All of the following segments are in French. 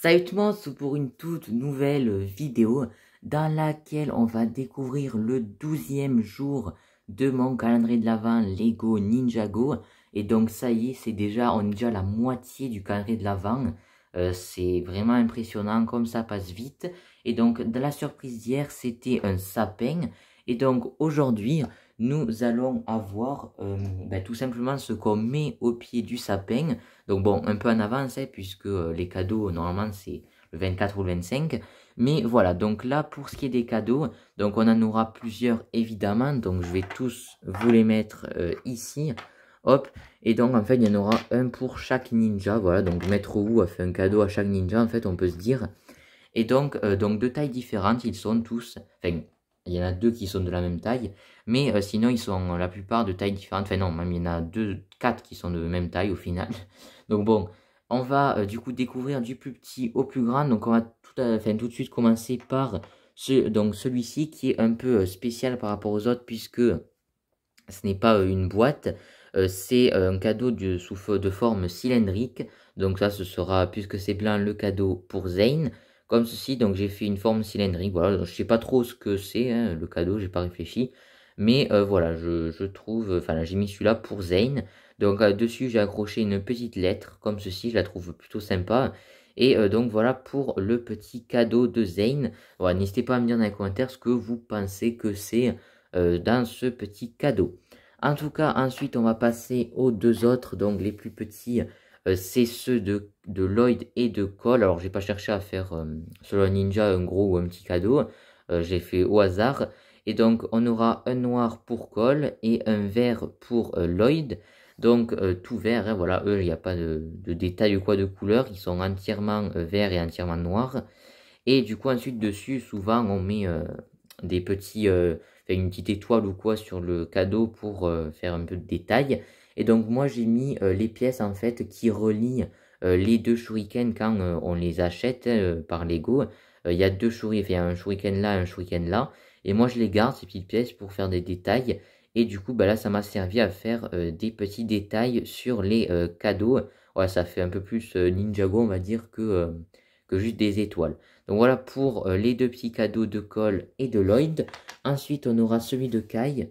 Salut tout le monde, pour une toute nouvelle vidéo dans laquelle on va découvrir le 12e jour de mon calendrier de l'Avent Lego Ninjago. Et donc ça y est, c'est déjà, on est déjà à la moitié du calendrier de l'Avent. Euh, c'est vraiment impressionnant comme ça passe vite. Et donc de la surprise d'hier, c'était un sapin. Et donc aujourd'hui, nous allons avoir euh, ben, tout simplement ce qu'on met au pied du sapin. Donc bon, un peu en avance, hein, puisque euh, les cadeaux, normalement, c'est le 24 ou le 25. Mais voilà, donc là, pour ce qui est des cadeaux, donc on en aura plusieurs, évidemment. Donc je vais tous vous les mettre euh, ici. Hop, et donc en fait, il y en aura un pour chaque ninja. Voilà, donc Maître Wu a fait un cadeau à chaque ninja, en fait, on peut se dire. Et donc, donc de tailles différentes, ils sont tous il y en a deux qui sont de la même taille, mais euh, sinon ils sont euh, la plupart de tailles différentes. Enfin non, même il y en a deux, quatre qui sont de même taille au final. Donc bon, on va euh, du coup découvrir du plus petit au plus grand. Donc on va tout, tout de suite commencer par ce, donc celui-ci qui est un peu spécial par rapport aux autres puisque ce n'est pas une boîte, c'est un cadeau de, de forme cylindrique. Donc ça, ce sera, puisque c'est blanc, le cadeau pour Zane comme ceci. Donc j'ai fait une forme cylindrique, voilà, je sais pas trop ce que c'est, hein, le cadeau, j'ai pas réfléchi. Mais euh, voilà, je, je trouve, enfin j'ai mis celui-là pour Zane. Donc euh, dessus j'ai accroché une petite lettre, comme ceci, je la trouve plutôt sympa. Et euh, donc voilà pour le petit cadeau de Zane. Voilà, n'hésitez pas à me dire dans les commentaires ce que vous pensez que c'est dans ce petit cadeau. En tout cas, ensuite on va passer aux deux autres, donc les plus petits euh, c'est ceux de, Lloyd et de Cole. Alors, n'ai pas cherché à faire euh, selon ninja un gros ou un petit cadeau. Euh, j'ai fait au hasard. Et donc, on aura un noir pour Cole et un vert pour Lloyd. Donc tout vert, hein, voilà, eux, il n'y a pas de, détails ou quoi de couleur, ils sont entièrement verts et entièrement noirs. Et du coup ensuite dessus, souvent on met des petits, une petite étoile ou quoi sur le cadeau pour faire un peu de détail. Et donc moi j'ai mis euh, les pièces en fait qui relient euh, les deux shurikens quand euh, on les achète hein, par Lego. Il y a deux shurikens, un shuriken là, un shuriken là. Et moi je les garde ces petites pièces pour faire des détails. Et du coup bah là ça m'a servi à faire des petits détails sur les cadeaux. Voilà ça fait un peu plus Ninjago on va dire que, que juste des étoiles. Donc voilà pour les deux petits cadeaux de Cole et de Lloyd. Ensuite on aura celui de Kai.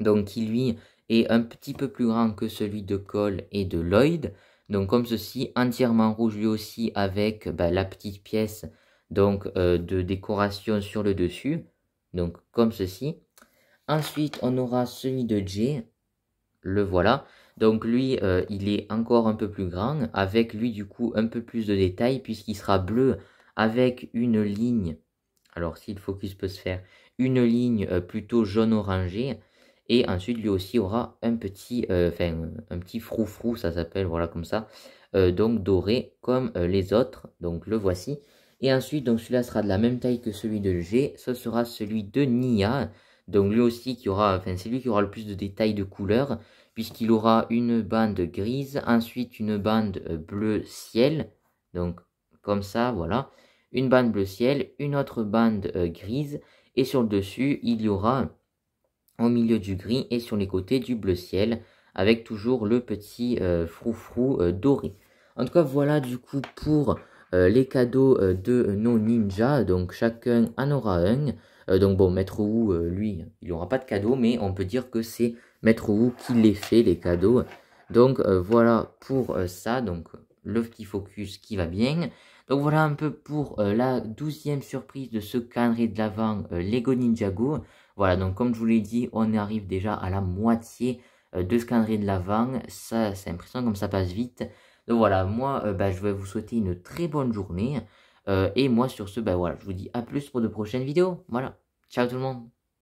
Donc qui lui et un petit peu plus grand que celui de Cole et de Lloyd. Donc comme ceci, entièrement rouge lui aussi avec bah, la petite pièce donc, euh, de décoration sur le dessus. Donc comme ceci. Ensuite, on aura celui de Jay. Le voilà. Donc lui, euh, il est encore un peu plus grand, avec lui du coup un peu plus de détails, puisqu'il sera bleu avec une ligne, alors si le focus peut se faire, une ligne euh, plutôt jaune-orangé, et ensuite, lui aussi aura un petit, euh, enfin, un petit frou ça s'appelle, voilà, comme ça. Euh, donc, doré, comme euh, les autres. Donc, le voici. Et ensuite, donc, celui-là sera de la même taille que celui de G. Ce sera celui de Nia. Donc lui aussi qui aura, enfin c'est lui qui aura le plus de détails de couleur, puisqu'il aura une bande grise, ensuite une bande bleu ciel, donc comme ça, voilà, une bande bleu ciel, une autre bande grise, et sur le dessus, il y aura en milieu du gris et sur les côtés du bleu ciel avec toujours le petit frou euh, froufrou euh, doré. En tout cas, voilà du coup pour euh, les cadeaux de nos ninjas. Donc chacun en aura un. donc bon, Maître Wu, lui, il n'aura pas de cadeau, mais on peut dire que c'est Maître Wu qui les fait, les cadeaux. Donc voilà pour ça, donc le petit focus qui va bien. Donc voilà un peu pour euh, la douzième surprise de ce calendrier de l'avant euh, Lego Ninjago. Voilà, donc comme je vous l'ai dit, on arrive déjà à la moitié euh, de ce calendrier de l'avant. Ça, c'est impressionnant comme ça passe vite. Donc voilà, moi, euh, bah, je vais vous souhaiter une très bonne journée. et moi, sur ce, bah, voilà, je vous dis à plus pour de prochaines vidéos. Voilà, ciao tout le monde